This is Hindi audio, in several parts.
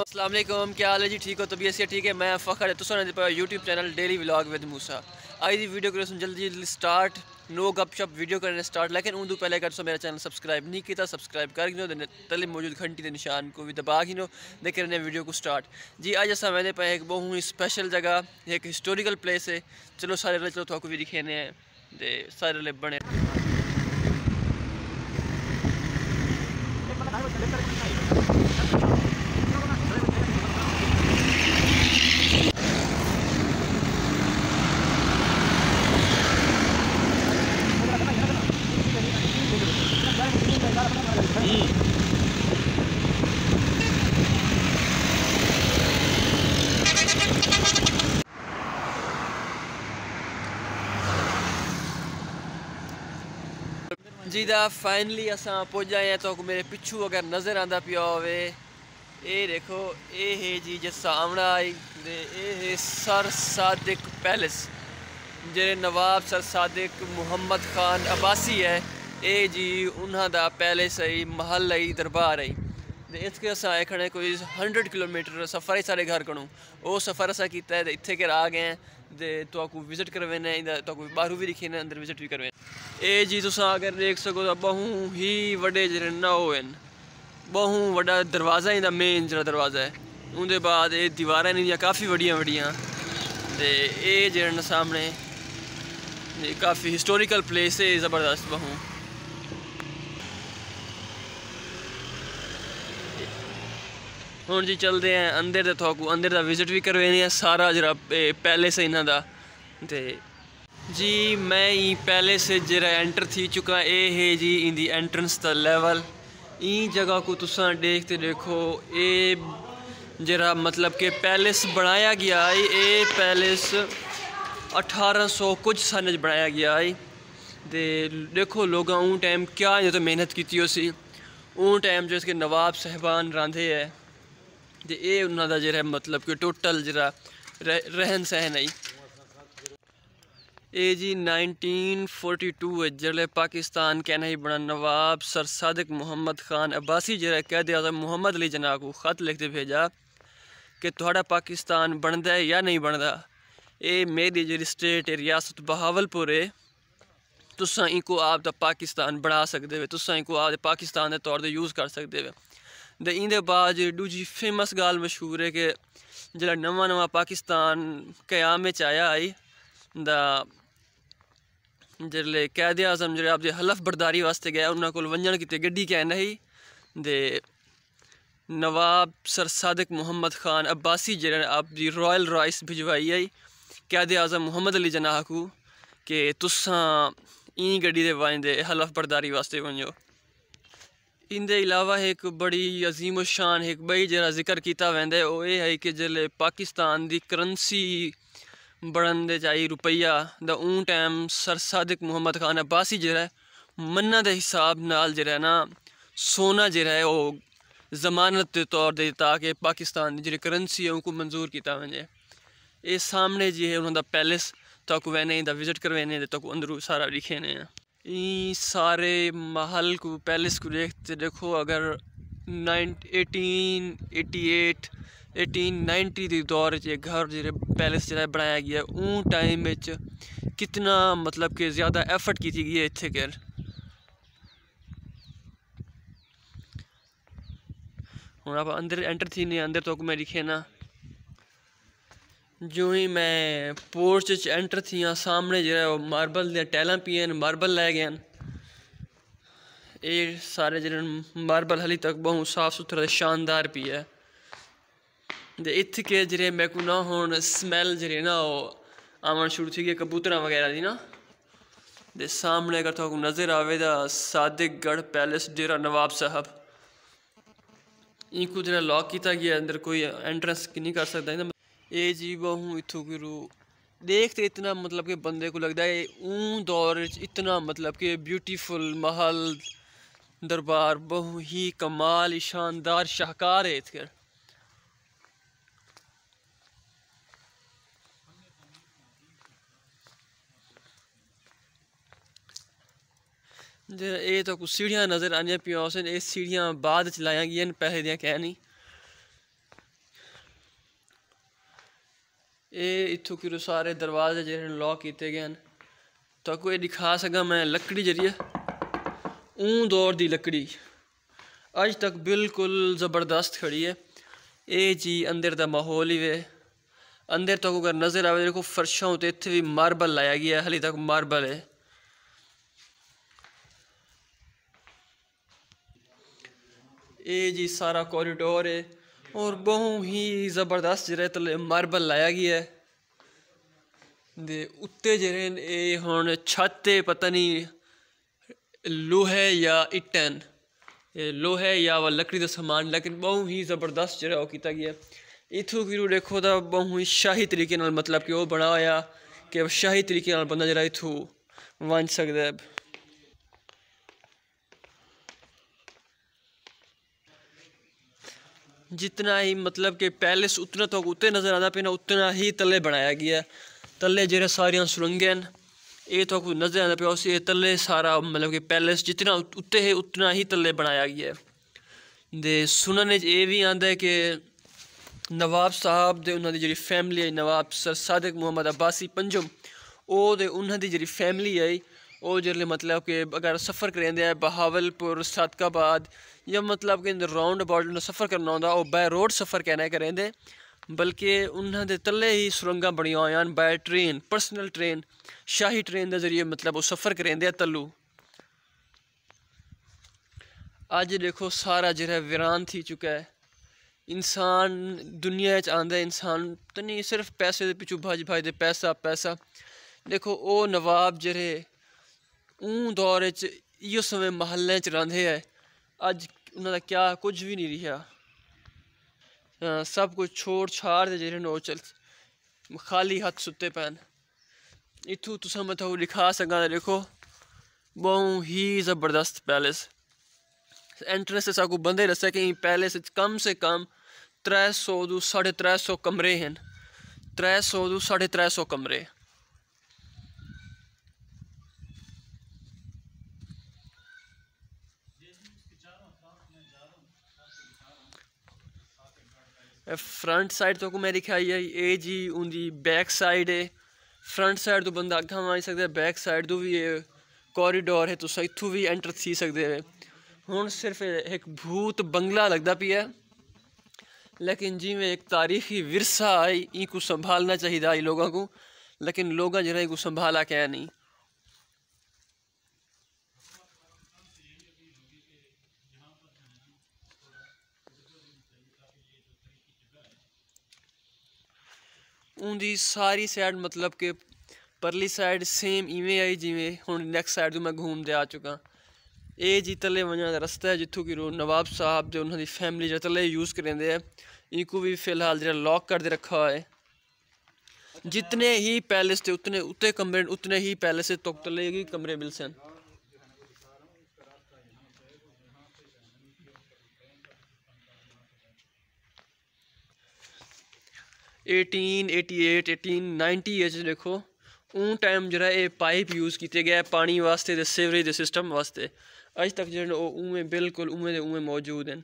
असलम क्या हाल है जी ठीक हो तबीयत से ठीक है मैं फ़खर है तुसन पर YouTube channel daily vlog with Musa आई दी वीडियो करो जल्दी जल्दी स्टार्ट नो गपशप वीडियो करने स्टार्ट लेकिन उन पहले कर सो तो मेरा चैनल सब्सक्राइब नहीं किया सब्सक्राइब कर गिनो तले मौजूद घंटी के निशान को भी दबा नो दे करने वीडियो को स्टार्ट जी आज ऐसा मैंने पाया एक बहुत ही स्पेशल जगह एक हिस्टोरिकल प्लेस है चलो सारे चलो थोड़ा भी दिखेने हैं सारे बने ਜੀ ਦਾ ਫਾਈਨਲੀ ਅਸਾਂ ਪਹੁੰਚ ਆਏ ਆ ਤੋਕ ਮੇਰੇ ਪਿੱਛੂ ਅਗਰ ਨਜ਼ਰ ਆਂਦਾ ਪਿਆ ਹੋਵੇ ਇਹ ਦੇਖੋ ਇਹ ਹੈ ਜੀ ਜੇ ਸਾਹਮਣਾ ਆਈ ਤੇ ਇਹ ਹੈ ਸਰ ਸਾਦਿਕ ਪੈਲੇਸ ਜਿਹੜੇ ਨਵਾਬ ਸਰ ਸਾਦਿਕ ਮੁਹੰਮਦ ਖਾਨ ਅਬਾਸੀ ਹੈ ਇਹ ਜੀ ਉਹਨਾਂ ਦਾ ਪੈਲੇਸ ਹੈ ਮਹਿਲ ਹੈ ਦਰਬਾਰ ਹੈ ਤੇ ਇਸ ਕੇ ਅਸਾਂ ਆਏ ਖੜੇ ਕੋਈ 100 ਕਿਲੋਮੀਟਰ ਸਫ਼ਰ ਹੈ ਸਾਡੇ ਘਰ ਕੋਲੋਂ ਉਹ ਸਫ਼ਰ ਅਸਾਂ ਕੀਤਾ ਤੇ ਇੱਥੇ ਕੇ ਆ ਗਏ ਤੇ ਤੁਹਾਨੂੰ ਵਿਜ਼ਿਟ ਕਰਵਾਣਾ ਹੈ ਤੁਹਾਨੂੰ ਬਾਹਰੋਂ ਵੀ ਦਿਖੇਣਾ ਅੰਦਰ ਵਿਜ਼ਿਟ ਵੀ ਕਰਵਾਣਾ ਇਹ ਜੀ ਤੁਸੀਂ ਅਗਰ ਦੇਖ ਸਕੋ ਤਾਂ ਬਹੁ ਹੀ ਵੱਡੇ ਜਿਹੜੇ ਨਾ ਹੋਣ ਬਹੁ ਵੱਡਾ ਦਰਵਾਜ਼ਾ ਇਹਦਾ ਮੇਨ ਜਿਹੜਾ ਦਰਵਾਜ਼ਾ ਹੈ ਉਹਦੇ ਬਾਅਦ ਇਹ ਦੀਵਾਰਾਂ ਇਹਦੀਆਂ ਕਾਫੀ ਵੱਡੀਆਂ ਵੱਡੀਆਂ ਤੇ ਇਹ ਜਿਹੜੇ ਸਾਹਮਣੇ ਕਾਫੀ ਹਿਸਟੋਰੀਕਲ ਪਲੇਸ ਹੈ ਜ਼ਬਰਦਸਤ ਬਹੁ ਹੁਣ ਜੀ ਚੱਲਦੇ ਆਂ ਅੰਦਰ ਦੇ ਤੁਹਾਨੂੰ ਅੰਦਰ ਦਾ ਵਿਜ਼ਿਟ ਵੀ ਕਰਵੇਨੇ ਆ ਸਾਰਾ ਜਿਹੜਾ ਪੈਲੇਸ ਹੈ ਇਹਨਾਂ ਦਾ ਤੇ ਜੀ ਮੈਂ ਹੀ ਪੈਲੇਸ ਜਿਹੜਾ ਐਂਟਰ ਥੀ ਚੁੱਕਾ ਇਹ ਹੈ ਜੀ ਇਹਦੀ ਐਂਟਰੈਂਸ ਦਾ ਲੈਵਲ ਇਹ ਜਗ੍ਹਾ ਕੋ ਤੁਸੀਂ ਦੇਖਤੇ ਦੇਖੋ ਇਹ जरा मतलब कि पैलेस बनाया गया है ये पैलेस 1800 कुछ सन च बनाया गया है ते देखो लोग उन टाइम क्या जो तो मेहनत की उसी उन टाइम जो इसके नवाब साहबान रांधे है ਤੇ ਇਹ ਉਹਨਾਂ ਦਾ ਜਿਹੜਾ ਮਤਲਬ ਕਿ ਟੋਟਲ ਜਿਹੜਾ ਰਹਿਣ ਸਹਿਣ ਹੈ ਇਹ ਜੀ 1942 ਵਿੱਚ ਜਿਹੜੇ ਪਾਕਿਸਤਾਨ ਕਹਿਣਾ ਹੀ ਬਣਾ ਨਵਾਬ ਸਰ ਸਾਦਕ ਮੁਹੰਮਦ ਖਾਨ ਅਬਾਸੀ ਜਿਹੜਾ ਕਹਦੇ ਆ ਮੁਹੰਮਦ ਅਲੀ ਜਨਾਹ ਨੂੰ ਖਤ ਲਿਖਦੇ ਭੇਜਾ ਕਿ ਤੁਹਾਡਾ ਪਾਕਿਸਤਾਨ ਬਣਦਾ ਹੈ ਜਾਂ ਨਹੀਂ ਬਣਦਾ ਇਹ ਮੇਰੀ ਜਿਹੜੀ ਸਟੇਟ ਹੈ ਰਿਆਸਤ ਬਹਾਵਲਪੁਰ ਹੈ ਤੁਸੀਂ ਇਹ ਕੋ ਆਪ ਦਾ ਪਾਕਿਸਤਾਨ ਬਣਾ ਸਕਦੇ ਹੋ ਤੁਸੀਂ ਇਹ ਕੋ ਆਪ ਦੇ ਪਾਕਿਸਤਾਨ ਦੇ ਤੌਰ ਤੇ ਯੂਜ਼ ਕਰ ਸਕਦੇ ਹੋ ते इंदे बाद दूजी फेमस गल्ल मशहूर है कि जेल्लै नवा नवा पाकिस्तान कयाम आया आई दा जेल्लै कैद आजम जेह्ड़े आपदी हलफ बरदारी वास्ते गया उन्होंने को वंजन कीते गड्डी कैन ही ते नवाब सर सादक मुहम्मद खान अब्बासी जेह्ड़े आपदी रॉयल रॉयस भिजवाई आई कैद आजम मुहम्मद अली जनाह को कि तुस इं गड्डी दे वाजदे हलफ बरदारी वास्ते वंजो इन अलावा एक बड़ी अजीम शान एक बई जरा जिक्र किया वेंद वह यह है कि जल्द पाकिस्तान की करंसी बढ़न दे चाहिए रुपया द ऊ टैम सर सादिक मुहम्मद खान अब्बासी जरा मना के हिसाब नाल जरा ना सोना जरा वह जमानत के तौर पर ताकि पाकिस्तान की जी करंसी है उनको मंजूर किया वजे ये सामने जी है उन्होंने पैलेस तक वहने विजिट करवाने तक अंदरू सारा लिखे ने सारे महल को पैलेस को देखते देखो अगर nine eighteen eighty eight eighteen ninety के दौर ये घर जो पैलेस जरा बनाया गया उन टाइम कितना मतलब कि ज़्यादा एफर्ट की थी गई इतने घर हम आप अंदर एंटर थी नहीं अंदर तो मैं लिखे ना जो ही मैं पोर्च एंटर थी हाँ सामने है मार्बल दियां टैलां पियां न मार्बल लै गए ये सारे जो मार्बल हाली तक बहुत साफ सुथरा शानदार पी है तो इत के जेह्ड़े मेरे ना हूँ स्मैल जेह्ड़ी ना वो आवन शुरू थी कबूतर वगैरह दी ना ते सामने अगर तक नज़र आवे तो सादिकगढ़ पैलेस डेरा नवाब साहब इंकू जरा लॉक किया गया अंदर कोई एंट्रेंस नहीं कर सकता ये जी जीवा हूँ इथु गुरु देखते तो इतना मतलब कि बंदे को लगता है ऊ दौर इतना मतलब कि ब्यूटीफुल महल दरबार बहु ही कमाल शानदार शाहकार है इसके ये तो कुछ सीढ़ियाँ नज़र आनिया पियाँ ये सीढ़ियाँ बाद चलाया गई पहले दिया कह नहीं सुखी रो सारे दरवाजे जो लॉक किए गए हैं तो आपको ये दिखा सकता मैं लकड़ी जी ऊं दौर की लकड़ी अज तक बिल्कुल जबरदस्त खड़ी है ये जी अंदर का माहौल ही है अंदर तक अगर नज़र आए देखो फर्शा हो तो इतने भी मार्बल लाया गया हाली तक मार्बल है ये जी सारा कॉरीडोर है और बहुत ही जबरदस्त जरा थले मार्बल लाया गया है उत्ते जेह्ड़े न छत पता नहीं लोहे या इटन लोहे या वह लकड़ी का समान लेकिन बहु ही जबरदस्त जेह्ड़ा ओह् कीता गेआ की देखो तो तां बहु ही शाही तरीके नाल मतलब कि ओह् बना होएआ कि शाही तरीके नाल बंदा जेह्ड़ा इत्थूं वांझ सकदा ऐ जितना ही मतलब कि पैलेस उतना तो उत्ते नज़र आता पे ना उतना ही तले बनाया गया है तले जेह्ड़े सारियां सुरंगें न एह् तुआं नजर आता पेआ उसी तले सारा मतलब कि पैलेस जितना उत्ते हे उतना ही तले बनाया गया ऐ सुनने ये भी बी आंदा ऐ कि नवाब साहब ते उन्होंने दी जेह्ड़ी आई नवाब सर सादक मोहम्मद अब्बासी पंजम ओह् ते उन्हां दी जेह्ड़ी आई ओह् जल्ले मतलब कि अगर सफ़र करेंगे बहावलपुर सादकाबाद जां मतलब कि राउंड अबाउट सफ़र करना होंदा ओह् बाय रोड सफ़र करें दे ਬਲਕਿ ਉਹਨਾਂ ਦੇ ਤਲੇ ਹੀ ਸੁਰੰਗਾਂ ਬਣੀਆਂ ਹੋਈਆਂ ਹਨ ਬਾਈ ਟ੍ਰੇਨ ਪਰਸਨਲ ਟ੍ਰੇਨ ਸ਼ਾਹੀ ਟ੍ਰੇਨ ਦੇ ਜ਼ਰੀਏ ਮਤਲਬ ਉਹ ਸਫ਼ਰ ਕਰਾਂਦੇ ਆ ਤੱਲੂ ਅੱਜ ਦੇਖੋ ਸਾਰਾ ਜਿਹੜਾ ਵਿਰਾਨ ਥੀ ਚੁੱਕਾ ਹੈ इंसान दुनिया आंदा इंसान तो नहीं सिर्फ पैसे के पिछू भज भजते पैसा पैसा देखो वो नवाब जेरे ऊ दौर इो समय महल्ले च रहा है अज उन्होंने क्या कुछ भी नहीं रहा सब कुछ छोड़ छाड़ दे जेह्ड़े नोट खाली हत्थ सुत्ते पैन इतू तुसें में थोह्ड़ा दिखा सकां ते दिक्खो बहु ही जबरदस्त पैलेस एंट्रेंस साकू बंदे दस्सेआ कि पैलेस कम से कम त्रै सौ तो साढ़े त्रै सौ कमरे हैं त्रै सौ तो साढ़े त्रै सौ कमरे फ्रंट साइड तो घुमे लिखा आई ए जी उनकी बैक साइड है फ्रंट साइड तो बंदा आई मारी है बैक साइड तो भी कॉरीडोर है तुस इतों भी एंटर थी सकते हूँ सिर्फ एक भूत बंगला लगता है लेकिन जिमें एक तारीखी विरसा है इनको संभालना चाहिए लोगों को लेकिन लोग जरा इनको संभाला क्या नहीं ਉਹਦੀ ਸਾਰੀ ਸਾਈਡ ਮਤਲਬ ਕਿ ਪਰਲੀ ਸਾਈਡ ਸੇਮ ਇਵੇਂ ਆਈ ਜਿਵੇਂ ਹੁਣ ਨੈਕਸਟ ਸਾਈਡ ਤੋਂ ਮੈਂ ਘੁੰਮਦੇ ਆ ਚੁੱਕਾ ਇਹ ਜੀ ਤਲੇ ਵਜਣ ਦਾ ਰਸਤਾ ਹੈ ਜਿੱਥੋਂ ਕਿ ਨਵਾਬ ਸਾਹਿਬ ਤੇ ਉਹਨਾਂ ਦੀ ਫੈਮਿਲੀ ਜਤਲੇ ਯੂਜ਼ ਕਰਦੇ ਆ ਇਨਕੋ ਵੀ ਫਿਲਹਾਲ ਜਿਹੜਾ ਲੌਕ ਕਰਦੇ ਰੱਖਾ ਹੋਇਆ ਹੈ जितने ही पैलेस थे उतने उतने कमरे उतने ही पैलेस से तोतले के कमरे मिल सन eighteen eighty eight eighteen ninety च देखो हून टाइम जेह्ड़ा एह् पाइप यूज़ कीते गेआ पानी वास्ते सीवरेज सिस्टम वास्ते अज्ज तक जो ओह् बिल्कुल उ'ऐं दे मौजूद हैं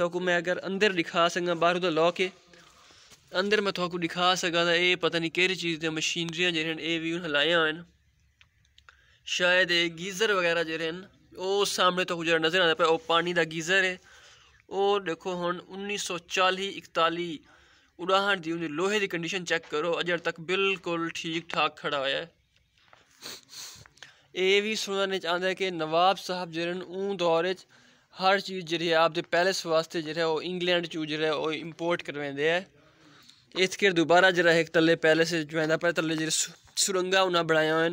तो मैं अगर अंदर दिखा सकां बाह्रू तो तो दा लॉक ऐ अंदर में तुआकू दिखा सकां तां एह् पता निं केह्ड़ी चीज़ दियां मशीनरियां जेह्ड़ियां न शायद गीज़र बगैरा जेह्ड़े सामने तुआकू जेह्ड़ा नज़र आंदा पानी का गीज़र है और देखो हून उन्नीस सौ चाली इकताली ਉਡਾਹਣ ਦੀ ਉਹਨੇ ਲੋਹੇ ਦੀ ਕੰਡੀਸ਼ਨ ਚੈੱਕ ਕਰੋ ਅਜੇ ਤੱਕ ਬਿਲਕੁਲ ਠੀਕ ਠਾਕ ਖੜਾ ਹੋਇਆ ਹੈ ਇਹ ਵੀ ਸੁਣਨ ਚ ਆਉਂਦਾ ਕਿ ਨਵਾਬ ਸਾਹਿਬ ਜਿਹੜੇ ਉਹ ਦੌਰ ਵਿੱਚ ਹਰ ਚੀਜ਼ ਜਿਹੜੀ ਆਪਦੇ ਪੈਲੇਸ ਵਾਸਤੇ ਜਿਹੜਾ ਉਹ ਇੰਗਲੈਂਡ ਚੋਂ ਜਿਹੜਾ ਉਹ ਇੰਪੋਰਟ ਕਰਵਾਉਂਦੇ ਆ ਇਸ ਕੇ ਦੁਬਾਰਾ ਜਿਹੜਾ ਇੱਕ ਤੱਲੇ ਪੈਲੇਸ ਵਿੱਚ ਜਾਂਦਾ ਪਰ ਤੱਲੇ ਜਿਹੜੇ ਸੁਰੰਗਾ ਉਹਨਾਂ ਬਣਾਇਆ ਹੋਇਆ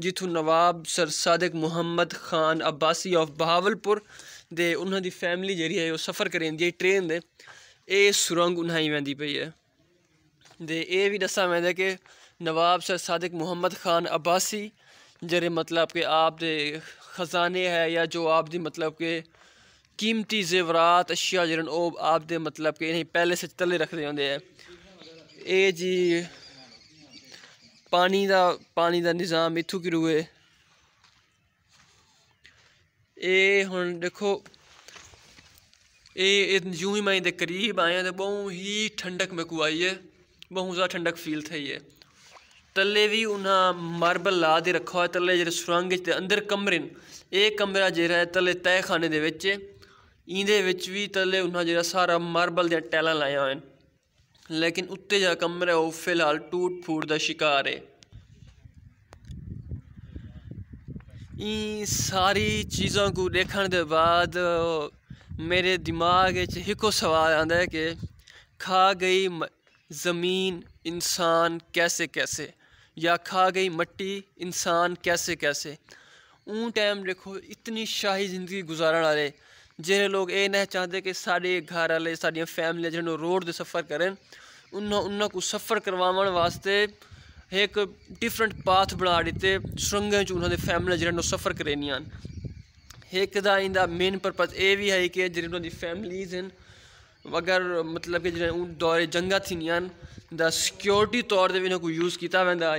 ਜਿੱਥੋਂ ਨਵਾਬ ਸਰ ਸਾਦਕ ਮੁਹੰਮਦ ਖਾਨ ਅਬਾਸੀ ਆਫ ਬਹਾਵਲਪੁਰ ਦੇ ਉਹਨਾਂ ਦੀ ਫੈਮਿਲੀ ਜਿਹੜੀ ਹੈ ਉਹ ਸਫ਼ਰ ਕਰੇਂਦੀ ਹੈ ਟ੍ਰੇਨ ਦੇ ਇਹ ਸੁਰੰਗ ਉਹਨਾਂ ਹੀ ਵੰਦੀ ਪਈ ਹੈ ਦੇ ਇਹ ਵੀ ਦੱਸਾਂ ਮੈਂ ਕਿ ਨਵਾਬ ਸਰ ਸਾਦਿਕ ਮੁਹੰਮਦ ਖਾਨ ਅਬਾਸੀ ਜਿਹੜੇ ਮਤਲਬ ਕਿ ਆਪ ਦੇ ਖਜ਼ਾਨੇ ਹੈ ਜਾਂ ਜੋ ਆਪ ਦੀ ਮਤਲਬ ਕਿ कीमती जेवरात अशिया जरन ओब आप दे मतलब कि इन्हें पहले से तले रखते होंगे है ये जी पानी का पानी का निज़ाम इतों की रूए ये हूँ देखो ਇਹ ਜੂ ਹੀ ਮੈਂ ਦੇ ਕਰੀਬ ਆਇਆ ਤੇ ਬਹੁ ਹੀ ਠੰਡਕ ਮੈਕੂ ਆਈ ਹੈ ਬਹੁਤ ਜ਼ਿਆਦਾ ਠੰਡਕ ਫੀਲ થઈ ਹੈ ਤੱਲੇ ਵੀ ਉਹਨਾਂ ਮਾਰਬਲ ਲਾ ਦੇ ਰੱਖਾ ਹੈ ਤੱਲੇ ਜਿਹੜੇ ਸੁਰੰਗ ਦੇ ਅੰਦਰ ਕਮਰੇ ਇਹ ਕਮਰਾ ਜਿਹੜਾ ਹੈ ਤੱਲੇ ਤਹਿਖਾਨੇ ਦੇ ਵਿੱਚ ਇਹਦੇ ਵਿੱਚ ਵੀ ਤੱਲੇ ਉਹਨਾਂ ਜਿਹੜਾ ਸਾਰਾ ਮਾਰਬਲ ਦੇ ਟੈਲਾਂ ਲਾਇਆ ਹੋਇਆ ਲੇਕਿਨ ਉੱਤੇ ਜਾ ਕਮਰਾ ਉਹ ਫਿਲਹਾਲ ਟੂਟ ਫੂਟ ਦਾ ਸ਼ਿਕਾਰ ਹੈ ਇਹ ਸਾਰੀ ਚੀਜ਼ਾਂ ਨੂੰ ਦੇਖਣ ਦੇ ਬਾਅਦ मेरे दिमाग एक इको सवाल आंदा है कि खा गई ज़मीन इंसान कैसे कैसे या खा गई मट्टी इंसान कैसे कैसे ऊँ टाइम देखो इतनी शाही जिंदगी गुजारण आए जो लोग ये नहीं चाहते कि साढ़े घर आए साढ़ियाँ फैमलियां जो रोड से सफ़र करें उन्हों उन्ह को सफ़र करवावन वास्ते एक डिफरेंट पाथ बना दिते सुरंगें च उन्होंने फैमिली जो सफ़र करेनिया एक मेन परपज ये भी है कि जो फैमिलीज हैं अगर मतलब कि जो दौरे जंगा थी सिक्योरिटी तौर पर भी यूज किया वादा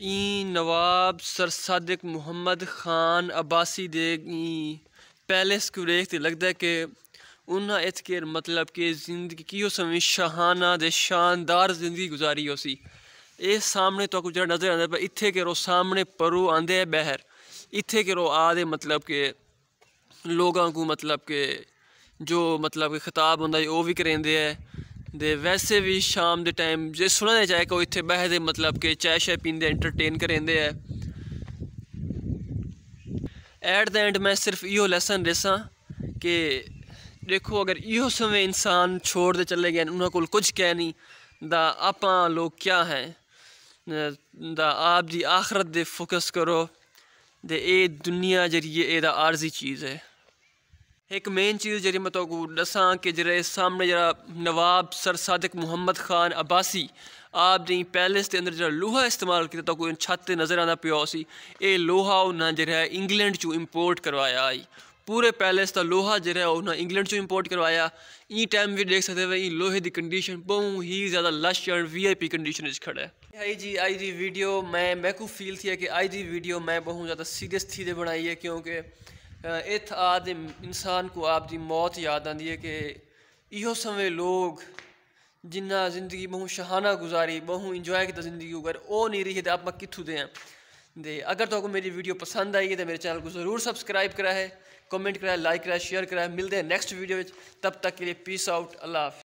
ई नवाब सर सदक मुहम्मद खान अब्बासी दे पैलेस को देखते लगता है कि उन्हें इत के मतलब कि जिंदगी की समय शहाना दे शानदार जिंदगी गुजारी हो सी ये सामने तो जरा नज़र आता पर इतने के रो सामने परो आते हैं बहर इतने कह रो आ मतलब के लोगों को मतलब के जो मतलब के खिताब हों वो भी करेंदे है दे वैसे भी शाम के टाइम जो सुना नहीं चाहे कि इतने बहते मतलब के चाय शाय पीते इंटरटेन करेंदे है एट द एंड मैं सिर्फ इो लैसन दसा कि देखो अगर इो समय इंसान छोड़ते चले गए उन्होंने को कुछ कह नहीं दा आप लोग क्या हैं आप की आखरत दे फोकस करो दे एह् दुनिया जरिए ऐ आरजी चीज़ है एक मेन चीज़ जी मैं तुआकू दसा कि जरा सामने जरा नवाब सर सादिक मुहम्मद खान अब्बासी आप दी पैलेस के अंदर जेह्ड़ा लोहा इस्तेमाल कीता तुआकू छत नज़र आंदा पेआ उसी एह् लोहा उन्हें जरा इंग्लैंड चू इंपोर्ट करवाया आई पूरे पैलेस का लोहा जरा है उन्हें इंग्लैंड चो इंपोर्ट करवाया ई टाइम भी देख सकते हैं लोहे की कंडीशन बहुत ही ज़्यादा lush and V I P condition खड़ा है आई जी आई जी वीडियो मैं मैकू फील थी कि आई जी वीडियो मैं बहुत ज़्यादा सीरियस थी बनाई है क्योंकि इत आदि इंसान को आपकी मौत याद आती है कि इो समय लोग जिन्ना जिंदगी बहुत शहाना गुजारी बहुत इंजॉय किया जिंदगी अगर वो नहीं रही है तो आप कितों दें दे अगर तो मेरी वीडियो पसंद आई है तो मेरे चैनल को ज़रूर सब्सक्राइब करा है कमेंट कराएं लाइक कराया शेयर कराएं मिलते हैं नेक्स्ट वीडियो तब तक के लिए पीस आउट अल्लाह